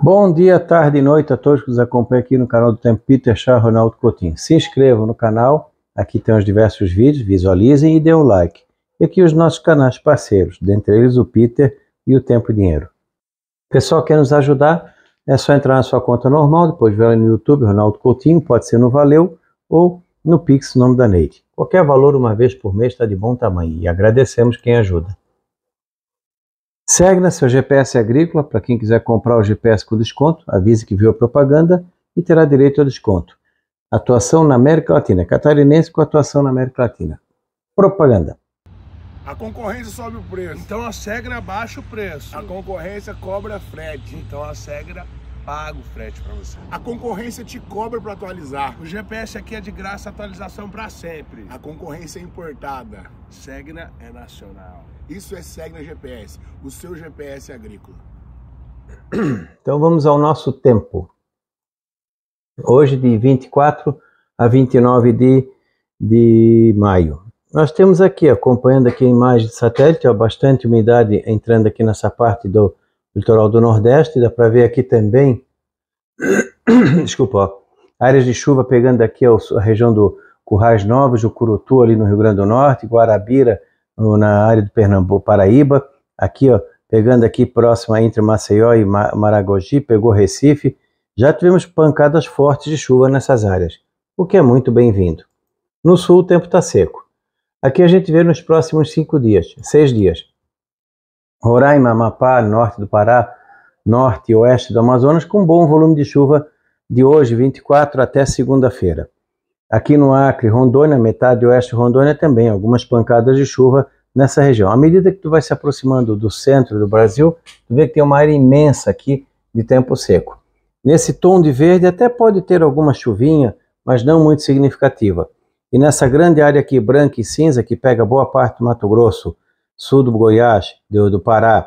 Bom dia, tarde e noite a todos que nos acompanham aqui no canal do Tempo Peter Chá Ronaldo Coutinho. Se inscrevam no canal, aqui tem os diversos vídeos, visualizem e dê um like. E aqui os nossos canais parceiros, dentre eles o Peter e o Tempo e Dinheiro. Pessoal, quer nos ajudar? É só entrar na sua conta normal, depois ver no YouTube, Ronaldo Coutinho, pode ser no Valeu ou no Pix, nome da Neide. Qualquer valor uma vez por mês está de bom tamanho e agradecemos quem ajuda. Segna, seu GPS agrícola, para quem quiser comprar o GPS com desconto, avise que viu a propaganda e terá direito ao desconto. Atuação na América Latina, catarinense com atuação na América Latina. Propaganda. A concorrência sobe o preço. Então a Segna baixa o preço. A concorrência cobra frete. Então a Segna paga o frete para você. A concorrência te cobra para atualizar. O GPS aqui é de graça, atualização para sempre. A concorrência é importada. Segna é nacional. Isso é Segna GPS, o seu GPS é agrícola. Então vamos ao nosso tempo. Hoje, de 24 a 29 de, de maio. Nós temos aqui, acompanhando aqui a imagem de satélite, ó, bastante umidade entrando aqui nessa parte do litoral do Nordeste. Dá para ver aqui também, desculpa, ó, áreas de chuva pegando aqui ó, a região do Currais Novos, o Curutu ali no Rio Grande do Norte, Guarabira, na área do Pernambuco, Paraíba, aqui, ó, pegando aqui próximo entre Maceió e Maragogi, pegou Recife, já tivemos pancadas fortes de chuva nessas áreas, o que é muito bem-vindo. No sul o tempo está seco. Aqui a gente vê nos próximos cinco dias, seis dias. Roraima, Amapá, norte do Pará, norte e oeste do Amazonas, com bom volume de chuva de hoje, 24, até segunda-feira. Aqui no Acre, Rondônia, metade oeste Rondônia também, algumas pancadas de chuva nessa região. À medida que tu vai se aproximando do centro do Brasil, tu vê que tem uma área imensa aqui de tempo seco. Nesse tom de verde até pode ter alguma chuvinha, mas não muito significativa. E nessa grande área aqui, branca e cinza, que pega boa parte do Mato Grosso, sul do Goiás, do, do Pará,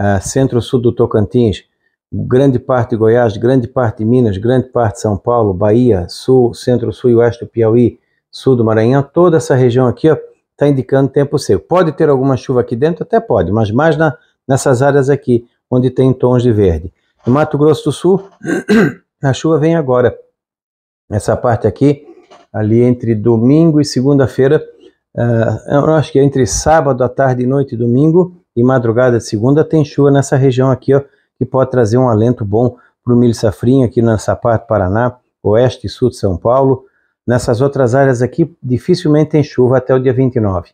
uh, centro-sul do Tocantins, grande parte de Goiás, grande parte de Minas, grande parte de São Paulo, Bahia, Sul, Centro-Sul e Oeste do Piauí, Sul do Maranhão, toda essa região aqui está indicando tempo seco. Pode ter alguma chuva aqui dentro? Até pode, mas mais na, nessas áreas aqui, onde tem tons de verde. No Mato Grosso do Sul, a chuva vem agora. Essa parte aqui, ali entre domingo e segunda-feira, uh, eu acho que é entre sábado à tarde, noite e domingo e madrugada de segunda, tem chuva nessa região aqui, ó, que pode trazer um alento bom para o milho safrinha aqui na Sapato, Paraná, oeste e sul de São Paulo. Nessas outras áreas aqui, dificilmente tem chuva até o dia 29.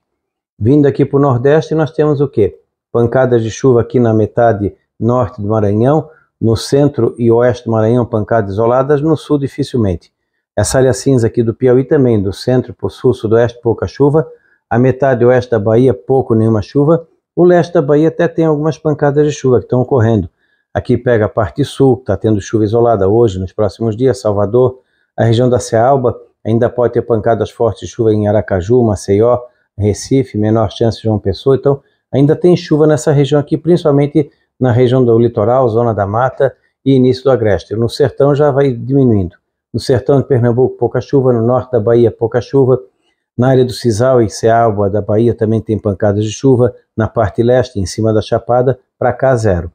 Vindo aqui para o Nordeste, nós temos o quê? Pancadas de chuva aqui na metade norte do Maranhão, no centro e oeste do Maranhão, pancadas isoladas, no sul dificilmente. Essa área cinza aqui do Piauí também, do centro para o sul, sudoeste, pouca chuva. A metade oeste da Bahia, pouco, nenhuma chuva. O leste da Bahia até tem algumas pancadas de chuva que estão ocorrendo, Aqui pega a parte sul, está tendo chuva isolada hoje, nos próximos dias, Salvador, a região da Cealba ainda pode ter pancadas fortes de chuva em Aracaju, Maceió, Recife, menor chance de João Pessoa. Então, ainda tem chuva nessa região aqui, principalmente na região do litoral, zona da mata e início do agreste. No sertão já vai diminuindo. No sertão de Pernambuco, pouca chuva. No norte da Bahia, pouca chuva. Na área do Cisal e Cealba da Bahia também tem pancadas de chuva. Na parte leste, em cima da Chapada, para cá, zero.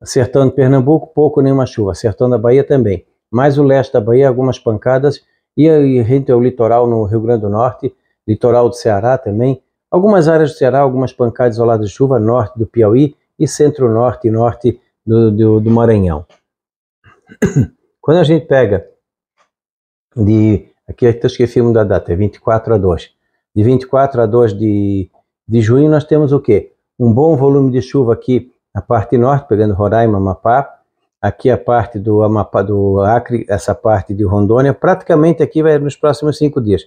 Acertando Pernambuco, pouco nenhuma chuva. Acertando a Bahia também. Mais o leste da Bahia, algumas pancadas. E aí, rente ao é litoral no Rio Grande do Norte, litoral do Ceará também. Algumas áreas do Ceará, algumas pancadas isoladas de chuva, norte do Piauí e centro-norte e norte do, do, do Maranhão. Quando a gente pega de. Aqui eu esqueci da data, é 24 a 2. De 24 a 2 de, de junho, nós temos o quê? Um bom volume de chuva aqui a parte norte, pegando Roraima, Amapá, aqui a parte do Amapá, do Acre, essa parte de Rondônia, praticamente aqui vai nos próximos cinco dias.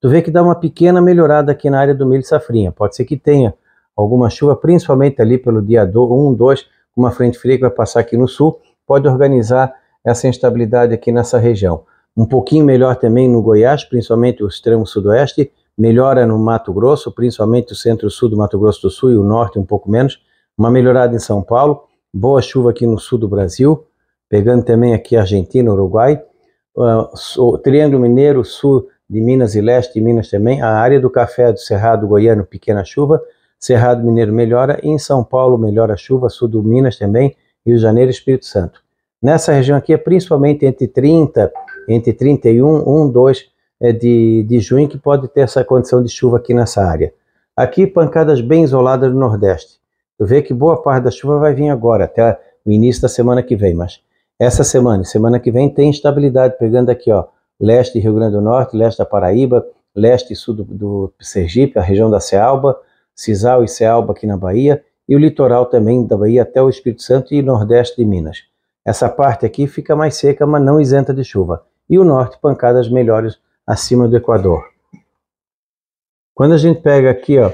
Tu vê que dá uma pequena melhorada aqui na área do milho safrinha. Pode ser que tenha alguma chuva, principalmente ali pelo dia 1, 2, uma frente fria que vai passar aqui no sul, pode organizar essa instabilidade aqui nessa região. Um pouquinho melhor também no Goiás, principalmente o extremo sudoeste, melhora no Mato Grosso, principalmente o centro-sul do Mato Grosso do Sul e o norte um pouco menos, uma melhorada em São Paulo, boa chuva aqui no sul do Brasil, pegando também aqui Argentina, Uruguai, uh, Triângulo Mineiro, sul de Minas e leste de Minas também, a área do café do Cerrado Goiano, pequena chuva, Cerrado Mineiro melhora, e em São Paulo melhora a chuva, sul do Minas também, Rio de Janeiro e Espírito Santo. Nessa região aqui é principalmente entre 30, entre 31, 1, 2 de, de junho que pode ter essa condição de chuva aqui nessa área. Aqui pancadas bem isoladas no Nordeste. Tu vê que boa parte da chuva vai vir agora, até o início da semana que vem, mas essa semana, semana que vem tem estabilidade, pegando aqui, ó, leste Rio Grande do Norte, leste da Paraíba, leste e sul do, do Sergipe, a região da Cealba, Cisal e Cealba aqui na Bahia, e o litoral também da Bahia até o Espírito Santo e nordeste de Minas. Essa parte aqui fica mais seca, mas não isenta de chuva. E o norte, pancadas melhores acima do Equador. Quando a gente pega aqui, ó,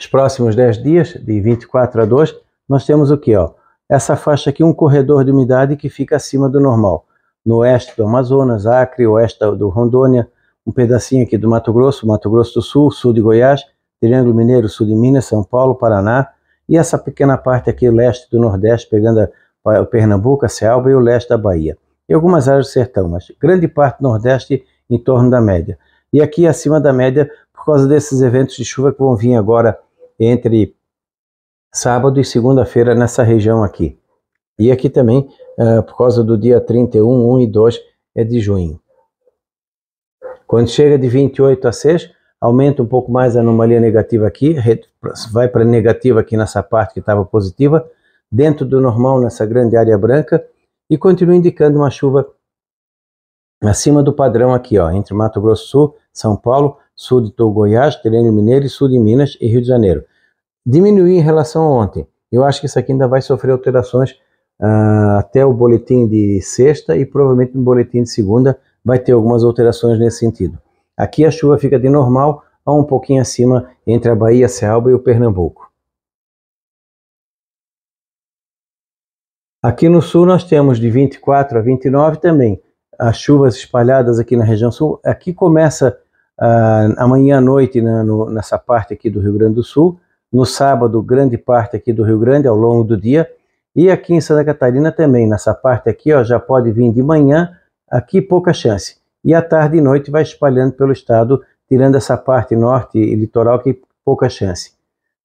os próximos 10 dias, de 24 a 2, nós temos o que? Ó, essa faixa aqui, um corredor de umidade que fica acima do normal. No oeste do Amazonas, Acre, oeste do Rondônia, um pedacinho aqui do Mato Grosso, Mato Grosso do Sul, sul de Goiás, Triângulo Mineiro, sul de Minas, São Paulo, Paraná, e essa pequena parte aqui, leste do Nordeste, pegando o Pernambuco, a Cealba e o leste da Bahia. E algumas áreas do sertão, mas grande parte do Nordeste em torno da média. E aqui acima da média, por causa desses eventos de chuva que vão vir agora entre sábado e segunda-feira nessa região aqui. E aqui também, uh, por causa do dia 31, 1 e 2 é de junho. Quando chega de 28 a 6, aumenta um pouco mais a anomalia negativa aqui, vai para negativa aqui nessa parte que estava positiva, dentro do normal nessa grande área branca, e continua indicando uma chuva acima do padrão aqui, ó, entre Mato Grosso Sul, São Paulo, sul de Goiás, Terreno Mineiro e sul de Minas e Rio de Janeiro diminuir em relação a ontem. Eu acho que isso aqui ainda vai sofrer alterações uh, até o boletim de sexta e provavelmente no boletim de segunda vai ter algumas alterações nesse sentido. Aqui a chuva fica de normal a um pouquinho acima entre a Bahia, Cealba e o Pernambuco. Aqui no sul nós temos de 24 a 29 também as chuvas espalhadas aqui na região sul. Aqui começa uh, amanhã à noite né, no, nessa parte aqui do Rio Grande do Sul no sábado, grande parte aqui do Rio Grande ao longo do dia. E aqui em Santa Catarina também, nessa parte aqui, ó, já pode vir de manhã, aqui pouca chance. E à tarde e noite vai espalhando pelo estado, tirando essa parte norte e litoral que pouca chance.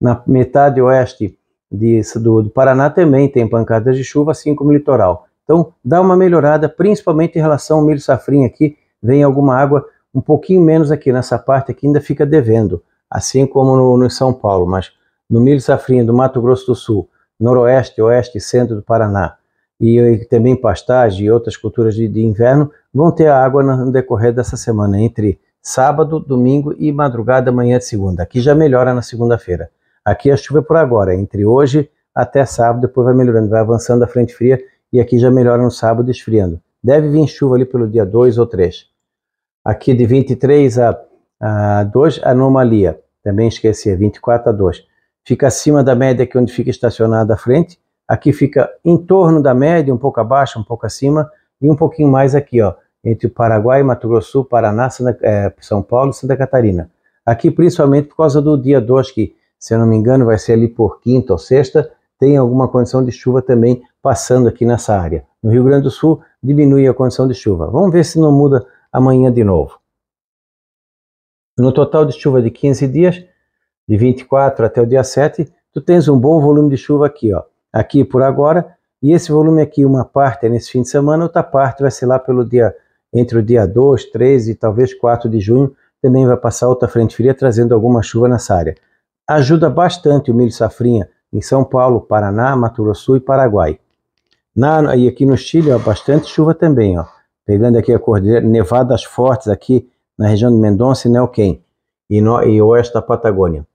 Na metade oeste de, do, do Paraná também tem pancadas de chuva, assim como litoral. Então dá uma melhorada, principalmente em relação ao milho safrinha aqui, vem alguma água um pouquinho menos aqui nessa parte aqui, ainda fica devendo assim como no, no São Paulo, mas no milho safrinha do Mato Grosso do Sul, noroeste, oeste e centro do Paraná, e, e também pastagem e outras culturas de, de, inverno, vão ter água no, no decorrer dessa semana, entre sábado, domingo e madrugada, manhã de segunda. Aqui já melhora na segunda-feira. Aqui a chuva é por agora, entre hoje até sábado, depois vai melhorando, vai avançando a frente fria e aqui já melhora no sábado esfriando. Deve vir chuva ali pelo dia 2 ou 3. Aqui de 23 a, a 2, anomalia. Também esqueci, 24 a 2. Fica acima da média que onde fica estacionada a frente. Aqui fica em torno da média, um pouco abaixo, um pouco acima e um pouquinho mais aqui, ó, entre o Paraguai, Mato Grosso, Paraná, Santa, é, São Paulo e Santa Catarina. Aqui principalmente por causa do dia 2, que se eu não me engano vai ser ali por quinta ou sexta, tem alguma condição de chuva também passando aqui nessa área. No Rio Grande do Sul diminui a condição de chuva. Vamos ver se não muda amanhã de novo. No total de chuva de 15 dias, de 24 até o dia 7, tu tens um bom volume de chuva aqui, ó. Aqui por agora, e esse volume aqui, uma parte é nesse fim de semana, outra parte vai ser lá pelo dia, entre o dia 2, 3 e talvez 4 de junho, também vai passar outra frente fria trazendo alguma chuva nessa área. Ajuda bastante o milho safrinha em São Paulo, Paraná, Mato Grosso e Paraguai. Na, e aqui no Chile, ó, bastante chuva também, ó. Pegando aqui a cordilheira, nevadas fortes aqui na região de Mendonça e Neuquén, e, no, e oeste da Patagônia.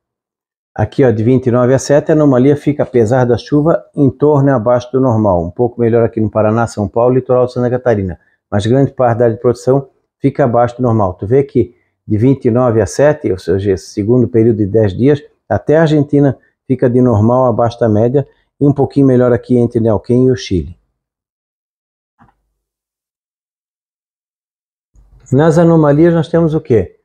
Aqui, ó, de 29 a 7, a anomalia fica, apesar da chuva, em torno e abaixo do normal. Um pouco melhor aqui no Paraná, São Paulo e litoral de Santa Catarina. Mas grande parte da área de produção fica abaixo do normal. Tu vê que de 29 a 7, ou seja, segundo período de 10 dias, até a Argentina fica de normal abaixo da média e um pouquinho melhor aqui entre Neuquén e o Chile. Nas anomalias nós temos o quê?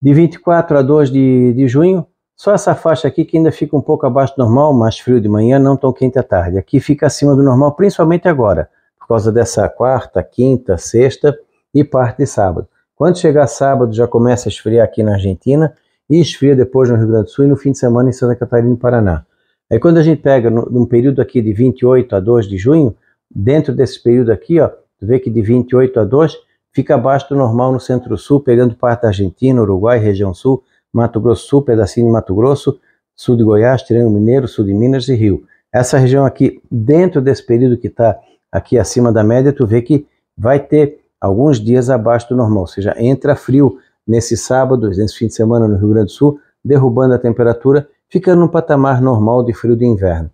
De 24 a 2 de, de junho, só essa faixa aqui que ainda fica um pouco abaixo do normal, mais frio de manhã, não tão quente à tarde. Aqui fica acima do normal, principalmente agora, por causa dessa quarta, quinta, sexta e parte de sábado. Quando chegar sábado já começa a esfriar aqui na Argentina e esfria depois no Rio Grande do Sul e no fim de semana em Santa Catarina e Paraná. Aí quando a gente pega no, num período aqui de 28 a 2 de junho, dentro desse período aqui, ó, tu vê que de 28 a 2 Fica abaixo do normal no centro-sul, pegando parte da Argentina, Uruguai, região sul, Mato Grosso Sul, pedacinho de Mato Grosso, sul de Goiás, Triângulo Mineiro, sul de Minas e Rio. Essa região aqui, dentro desse período que está aqui acima da média, tu vê que vai ter alguns dias abaixo do normal, ou seja, entra frio nesse sábado, nesse fim de semana no Rio Grande do Sul, derrubando a temperatura, ficando num patamar normal de frio de inverno.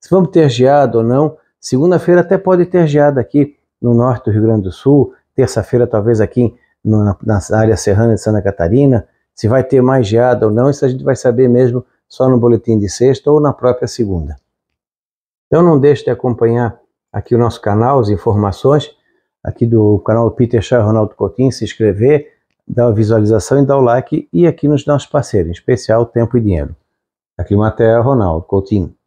Se vamos ter geado ou não, segunda-feira até pode ter geado aqui no norte do Rio Grande do Sul, terça-feira, talvez aqui no, na, área serrana de Santa Catarina. Se vai ter mais geada ou não, isso a gente vai saber mesmo só no boletim de sexta ou na própria segunda. Então não deixe de acompanhar aqui o nosso canal, as informações aqui do canal Peter Chá Ronaldo Coutinho, se inscrever, dar a visualização e dar o like e aqui nos nossos parceiros, em especial Tempo e Dinheiro. Aqui Matéria é Ronaldo Coutinho.